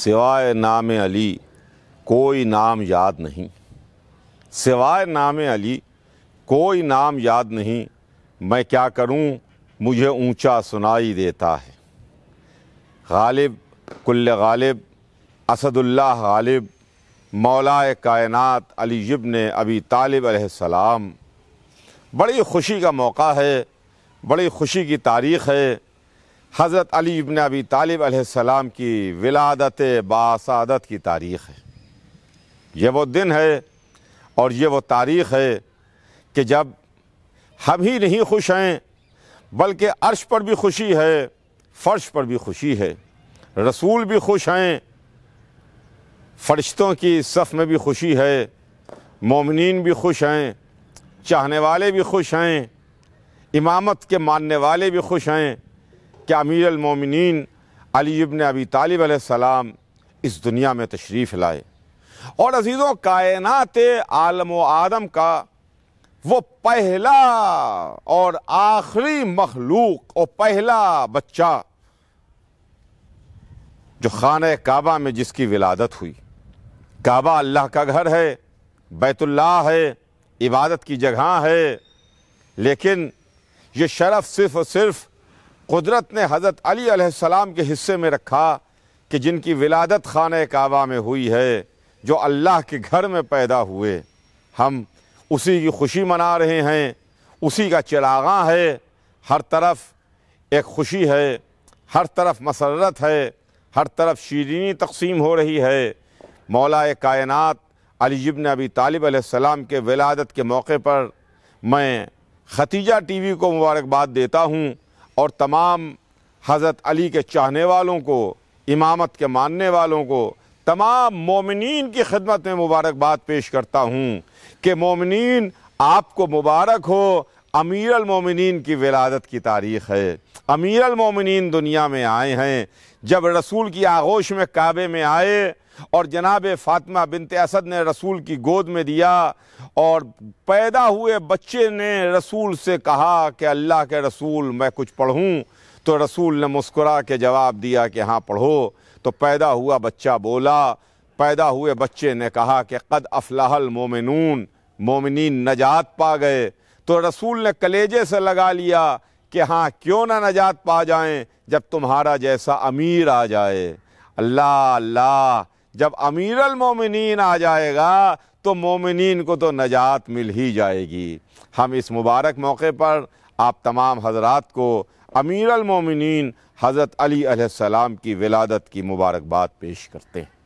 सिवाय नाम अली कोई नाम याद नहीं सिवाय नाम अली कोई नाम याद नहीं मैं क्या करूं मुझे ऊंचा सुनाई देता है गालिब कुल्ल गालिब असदुल्ला गालिब मौलाए कायनात अली इबन अबी तालिब सलाम बड़ी खुशी का मौका है बड़ी खुशी की तारीख़ है हज़रत अली इब्न अबी तालिब सलाम की विलादत बासादत की तारीख़ है ये वो दिन है और ये वो तारीख़ है कि जब हम ही नहीं खुश हैं बल्कि अर्श पर भी खुशी है फ़र्श पर भी खुशी है रसूल भी खुश हैं फरिश्तों की सफ़ में भी खुशी है ममिन भी खुश हैं चाहने वाले भी खुश हैं इमामत के मानने वाले भी खुश हैं कि अमीर अलमोमिन अली इब्न अबी तालिब सलाम इस दुनिया में तशरीफ़ लाए और अजीज़ों कायनात आलम आदम का वो पहला और आखिरी मखलूक और पहला बच्चा जो खान काबा में जिसकी विलादत हुई काबा अल्लाह का घर है बैतुल्ला है इबादत की जगह है लेकिन ये शरफ सिर्फ़ और सिर्फ़ कुदरत ने हज़रत अली के हिस्से में रखा कि जिनकी विलादत खाने काबा में हुई है जो अल्लाह के घर में पैदा हुए हम उसी की खुशी मना रहे हैं उसी का चिरागा है हर तरफ एक खुशी है हर तरफ मसरत है हर तरफ शीरीनी तकसीम हो रही है मौला कायनत अलीबन अबी तालिब सलाम के विलादत के मौके पर मैं खतीजा टी वी को मुबारकबाद देता हूँ और तमाम हज़रत अली के चाहने वालों को इमामत के मानने वालों को तमाम मोमिन की खदमत में मुबारकबाद पेश करता हूँ कि मोमिन आपको मुबारक हो अमीर अमीरमिन की विलादत की तारीख़ है अमीर अमीरमिन दुनिया में आए हैं जब रसूल की आगोश में काबे में आए और जनाब फातिमा बिनते असद ने रसूल की गोद में दिया और पैदा हुए बच्चे ने रसूल से कहा कि अल्लाह के रसूल मैं कुछ पढ़ूँ तो रसूल ने मुस्कुरा के जवाब दिया कि हाँ पढ़ो तो पैदा हुआ बच्चा बोला पैदा हुए बच्चे ने कहा कि कद अफलाहल मोमिनून मोमिन नजात पा गए तो रसूल ने कलेजे से लगा लिया कि हाँ क्यों ना नजात पा जाएं जब तुम्हारा जैसा अमीर आ जाए अल्लाह अल्लाह जब अमीर अमीरमिन आ जाएगा तो मोमिन को तो नजात मिल ही जाएगी हम इस मुबारक मौके पर आप तमाम हजरात को अमीर अमीरमिन हज़रत अली सलाम की विलादत की मुबारकबाद पेश करते हैं